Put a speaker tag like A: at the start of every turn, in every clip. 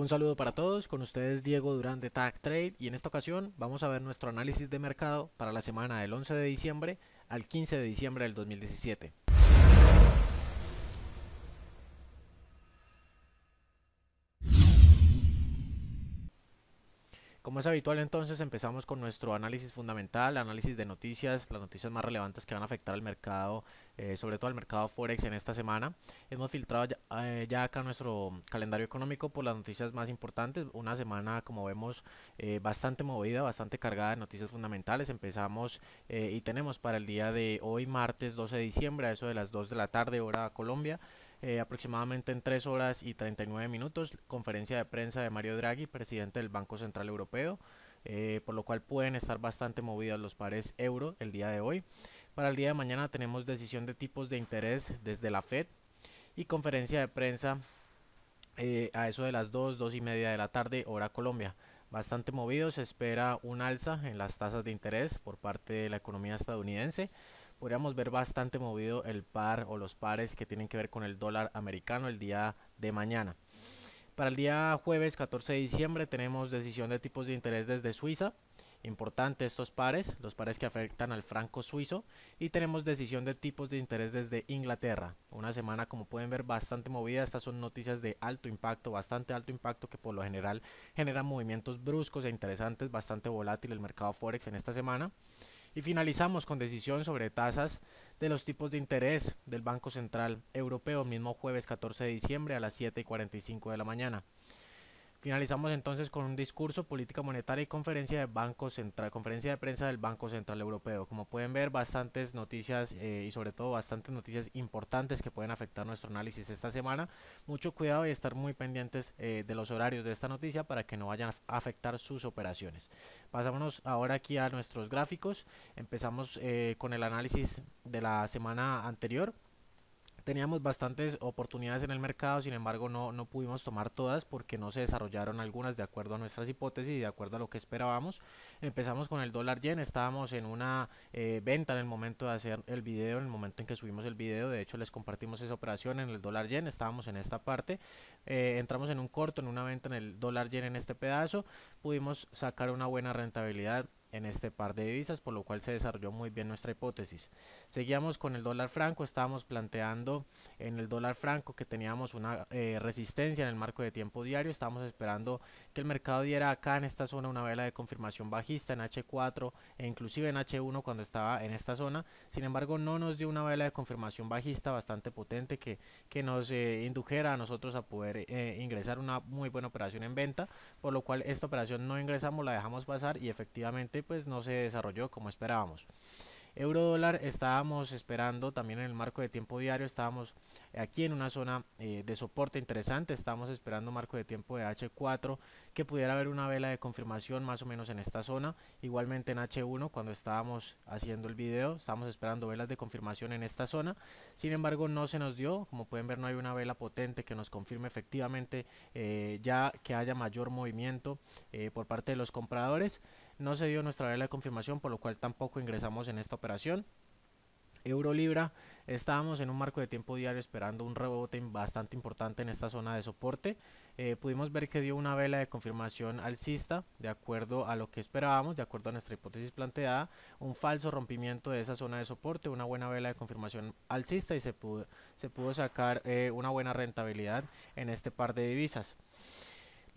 A: Un saludo para todos, con ustedes Diego Durán de Tag Trade y en esta ocasión vamos a ver nuestro análisis de mercado para la semana del 11 de diciembre al 15 de diciembre del 2017. Como es habitual entonces empezamos con nuestro análisis fundamental, análisis de noticias, las noticias más relevantes que van a afectar al mercado, eh, sobre todo al mercado Forex en esta semana. Hemos filtrado eh, ya, acá nuestro calendario económico por las noticias más importantes, una semana como vemos eh, bastante movida, bastante cargada de noticias fundamentales. Empezamos y tenemos para el día de hoy martes 12 de diciembre a eso de las 2 de la tarde hora Colombia. Eh, aproximadamente en 3 horas y 39 minutos, conferencia de prensa de Mario Draghi, presidente del Banco Central Europeo, eh, por lo cual pueden estar bastante movidos los pares euro el día de hoy. Para el día de mañana tenemos decisión de tipos de interés desde la Fed y conferencia de prensa eh, a eso de las 2, 2 y media de la tarde, hora Colombia. Bastante movido, se espera un alza en las tasas de interés por parte de la economía estadounidense podríamos ver bastante movido el par o los pares que tienen que ver con el dólar americano el día de mañana. Para el día jueves 14 de diciembre tenemos decisión de tipos de interés desde Suiza. Importante estos pares, los pares que afectan al franco suizo. Y tenemos decisión de tipos de interés desde Inglaterra. Una semana como pueden ver bastante movida. Estas son noticias de alto impacto, bastante alto impacto que por lo general generan movimientos bruscos e interesantes. Bastante volátil el mercado Forex en esta semana. Y finalizamos con decisión sobre tasas de los tipos de interés del Banco Central Europeo, mismo jueves 14 de diciembre a las 7.45 y de la mañana. Finalizamos entonces con un discurso, política monetaria y conferencia de Banco Central, conferencia de prensa del Banco Central Europeo. Como pueden ver, bastantes noticias eh, y sobre todo bastantes noticias importantes que pueden afectar nuestro análisis esta semana. Mucho cuidado y estar muy pendientes eh, de los horarios de esta noticia para que no vayan a afectar sus operaciones. Pasamos ahora aquí a nuestros gráficos. Empezamos eh, con el análisis de la semana anterior teníamos bastantes oportunidades en el mercado, sin embargo no, no pudimos tomar todas porque no se desarrollaron algunas de acuerdo a nuestras hipótesis y de acuerdo a lo que esperábamos. Empezamos con el dólar yen, estábamos en una eh, venta en el momento de hacer el video, en el momento en que subimos el video, de hecho les compartimos esa operación en el dólar yen, estábamos en esta parte, eh, entramos en un corto, en una venta en el dólar yen en este pedazo, pudimos sacar una buena rentabilidad en este par de divisas, por lo cual se desarrolló muy bien nuestra hipótesis. Seguíamos con el dólar franco, estábamos planteando en el dólar franco que teníamos una eh, resistencia en el marco de tiempo diario, estábamos esperando que el mercado diera acá en esta zona una vela de confirmación bajista en H4 e inclusive en H1 cuando estaba en esta zona. Sin embargo, no nos dio una vela de confirmación bajista bastante potente que, que nos eh, indujera a nosotros a poder eh, ingresar una muy buena operación en venta, por lo cual esta operación no ingresamos, la dejamos pasar y efectivamente pues no se desarrolló como esperábamos. Eurodólar estábamos esperando también en el marco de tiempo diario, estábamos aquí en una zona eh, de soporte interesante, estábamos esperando marco de tiempo de H4 que pudiera haber una vela de confirmación más o menos en esta zona, igualmente en H1 cuando estábamos haciendo el video, estábamos esperando velas de confirmación en esta zona, sin embargo no se nos dio, como pueden ver no hay una vela potente que nos confirme efectivamente eh, ya que haya mayor movimiento eh, por parte de los compradores, no se dio nuestra vela de confirmación, por lo cual tampoco ingresamos en esta operación. Eurolibra, estábamos en un marco de tiempo diario esperando un rebote bastante importante en esta zona de soporte. Eh, pudimos ver que dio una vela de confirmación alcista, de acuerdo a lo que esperábamos, de acuerdo a nuestra hipótesis planteada, un falso rompimiento de esa zona de soporte, una buena vela de confirmación alcista y se pudo, se pudo sacar eh, una buena rentabilidad en este par de divisas.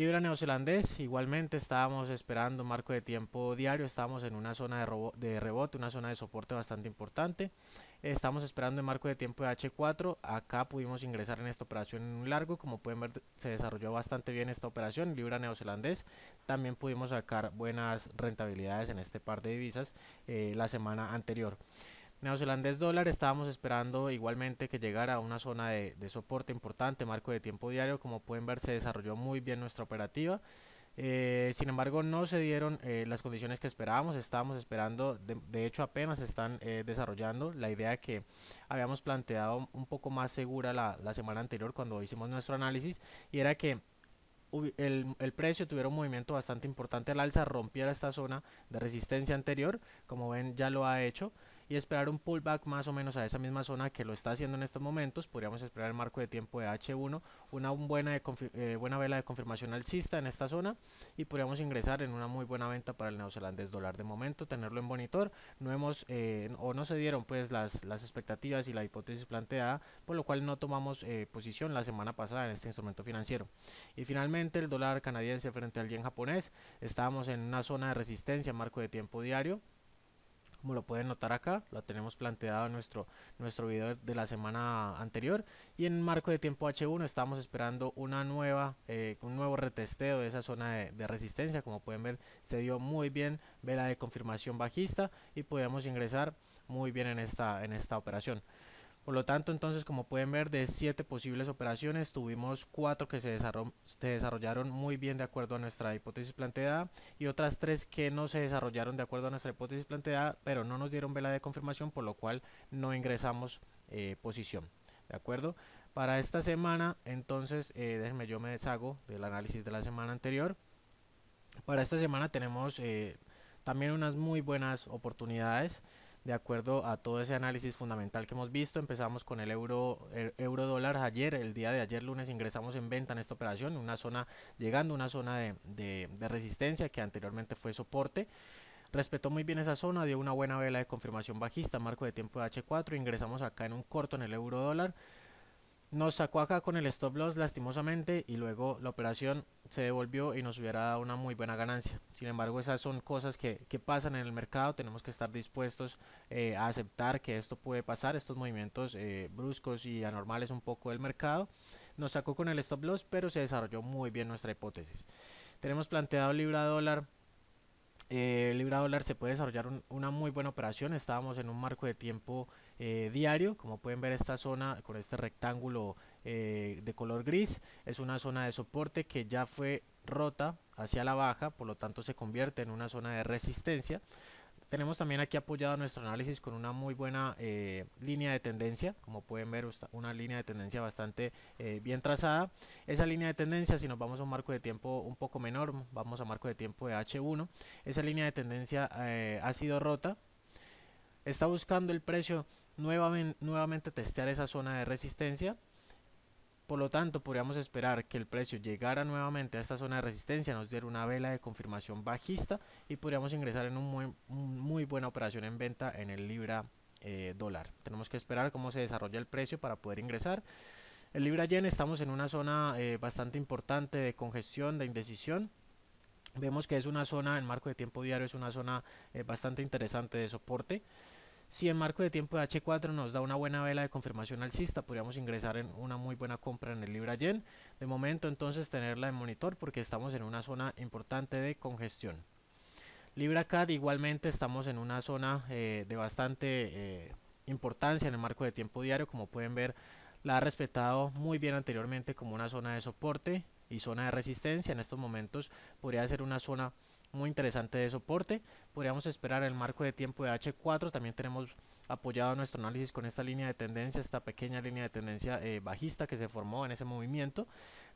A: Libra neozelandés, igualmente estábamos esperando marco de tiempo diario, estábamos en una zona de, rebote, una zona de soporte bastante importante. Estamos esperando el marco de tiempo de H4, acá pudimos ingresar en esta operación en un largo, como pueden ver se desarrolló bastante bien esta operación, Libra neozelandés. También pudimos sacar buenas rentabilidades en este par de divisas eh, la semana anterior. Neozelandés dólar estábamos esperando igualmente que llegara a una zona de, soporte importante, marco de tiempo diario, como pueden ver se desarrolló muy bien nuestra operativa. Eh, sin embargo no se dieron eh, las condiciones que esperábamos, estábamos esperando, de, hecho apenas están eh, desarrollando la idea que habíamos planteado un poco más segura la, semana anterior cuando hicimos nuestro análisis y era que el, el, precio tuviera un movimiento bastante importante al alza, rompiera esta zona de resistencia anterior, como ven ya lo ha hecho y esperar un pullback más o menos a esa misma zona que lo está haciendo en estos momentos. Podríamos esperar el marco de tiempo de H1, una buena, eh, buena vela de confirmación alcista en esta zona y podríamos ingresar en una muy buena venta para el neozelandés dólar. De momento tenerlo en monitor, no hemos eh, o no se dieron pues las, expectativas y la hipótesis planteada, por lo cual no tomamos eh, posición la semana pasada en este instrumento financiero. Y finalmente el dólar canadiense frente al yen japonés, estábamos en una zona de resistencia, marco de tiempo diario, como lo pueden notar acá, lo tenemos planteado en nuestro, nuestro video de la semana anterior y en marco de tiempo H1 estamos esperando una nueva, eh, un nuevo retesteo de esa zona de, resistencia, como pueden ver se dio muy bien vela de confirmación bajista y podemos ingresar muy bien esta, en esta operación. Por lo tanto, entonces, como pueden ver, de siete posibles operaciones, tuvimos cuatro que se, desarrollaron muy bien de acuerdo a nuestra hipótesis planteada y otras tres que no se desarrollaron de acuerdo a nuestra hipótesis planteada, pero no nos dieron vela de confirmación, por lo cual no ingresamos eh, posición. ¿De acuerdo? Para esta semana, entonces, eh, déjenme yo me deshago del análisis de la semana anterior. Para esta semana tenemos eh, también unas muy buenas oportunidades de acuerdo a todo ese análisis fundamental que hemos visto. Empezamos con el euro, dólar ayer, el día de ayer lunes ingresamos en venta en esta operación, una zona llegando, una zona de, de resistencia que anteriormente fue soporte. Respetó muy bien esa zona, dio una buena vela de confirmación bajista, marco de tiempo de H4, ingresamos acá en un corto en el euro dólar. Nos sacó acá con el stop loss lastimosamente y luego la operación se devolvió y nos hubiera dado una muy buena ganancia. Sin embargo, esas son cosas que, pasan en el mercado. Tenemos que estar dispuestos eh, a aceptar que esto puede pasar, estos movimientos eh, bruscos y anormales un poco del mercado. Nos sacó con el stop loss, pero se desarrolló muy bien nuestra hipótesis. Tenemos planteado libra dólar eh, libra dólar se puede desarrollar una muy buena operación. Estábamos en un marco de tiempo eh, diario. Como pueden ver esta zona con este rectángulo eh, de color gris es una zona de soporte que ya fue rota hacia la baja. Por lo tanto se convierte en una zona de resistencia. Tenemos también aquí apoyado nuestro análisis con una muy buena eh, línea de tendencia, como pueden ver una línea de tendencia bastante eh, bien trazada. Esa línea de tendencia, si nos vamos a un marco de tiempo un poco menor, vamos a marco de tiempo de H1, esa línea de tendencia eh, ha sido rota, está buscando el precio nuevamente testear esa zona de resistencia por lo tanto, podríamos esperar que el precio llegara nuevamente a esta zona de resistencia, nos diera una vela de confirmación bajista y podríamos ingresar en una muy, buena operación en venta en el libra eh, dólar. Tenemos que esperar cómo se desarrolla el precio para poder ingresar. El libra yen estamos en una zona eh, bastante importante de congestión, de indecisión. Vemos que es una zona, en marco de tiempo diario, es una zona eh, bastante interesante de soporte. Si en marco de tiempo de H4 nos da una buena vela de confirmación alcista, podríamos ingresar en una muy buena compra en el Libra Yen. De momento entonces tenerla en monitor porque estamos en una zona importante de congestión. Libra CAD igualmente estamos en una zona eh, de bastante eh, importancia en el marco de tiempo diario. Como pueden ver la ha respetado muy bien anteriormente como una zona de soporte y zona de resistencia. En estos momentos podría ser una zona muy interesante de soporte. Podríamos esperar el marco de tiempo de H4. También tenemos apoyado nuestro análisis con esta línea de tendencia, esta pequeña línea de tendencia eh, bajista que se formó en ese movimiento.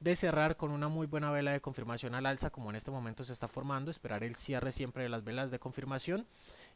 A: De cerrar con una muy buena vela de confirmación al alza, como en este momento se está formando. Esperar el cierre siempre de las velas de confirmación.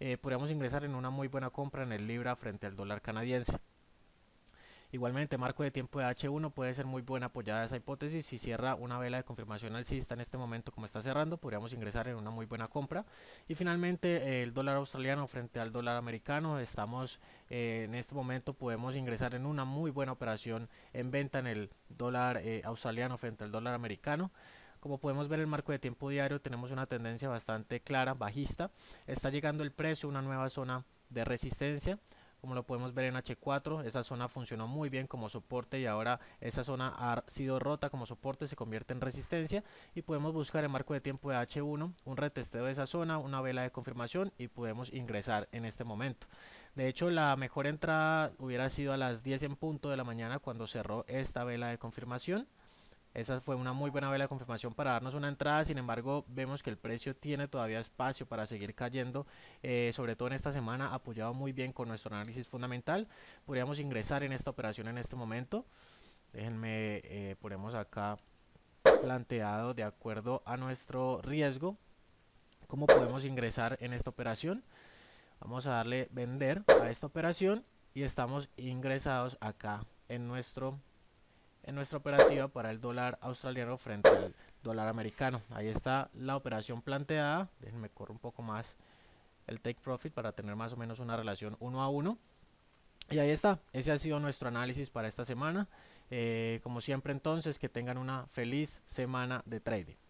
A: Eh, podríamos ingresar en una muy buena compra en el Libra frente al dólar canadiense. Igualmente, marco de tiempo de H1 puede ser muy buena apoyada esa hipótesis. Si cierra una vela de confirmación alcista en este momento como está cerrando, podríamos ingresar en una muy buena compra. Y finalmente, eh, el dólar australiano frente al dólar americano. Estamos eh, en este momento, podemos ingresar en una muy buena operación en venta en el dólar eh, australiano frente al dólar americano. Como podemos ver el marco de tiempo diario tenemos una tendencia bastante clara, bajista. Está llegando el precio, una nueva zona de resistencia como lo podemos ver en H4, esa zona funcionó muy bien como soporte y ahora esa zona ha sido rota como soporte, se convierte en resistencia y podemos buscar en marco de tiempo de H1, un retesteo de esa zona, una vela de confirmación y podemos ingresar en este momento. De hecho, la mejor entrada hubiera sido a las 10 en punto de la mañana cuando cerró esta vela de confirmación. Esa fue una muy buena vela de confirmación para darnos una entrada, sin embargo vemos que el precio tiene todavía espacio para seguir cayendo, eh, sobre todo en esta semana apoyado muy bien con nuestro análisis fundamental. Podríamos ingresar en esta operación en este momento. Déjenme, eh, ponemos acá planteado de acuerdo a nuestro riesgo, cómo podemos ingresar en esta operación. Vamos a darle vender a esta operación y estamos ingresados acá en nuestro en nuestra operativa para el dólar australiano frente al dólar americano. Ahí está la operación planteada. Déjenme correr un poco más el take profit para tener más o menos una relación uno a uno. Y ahí está, ese ha sido nuestro análisis para esta semana. Eh, como siempre entonces, que tengan una feliz semana de trading.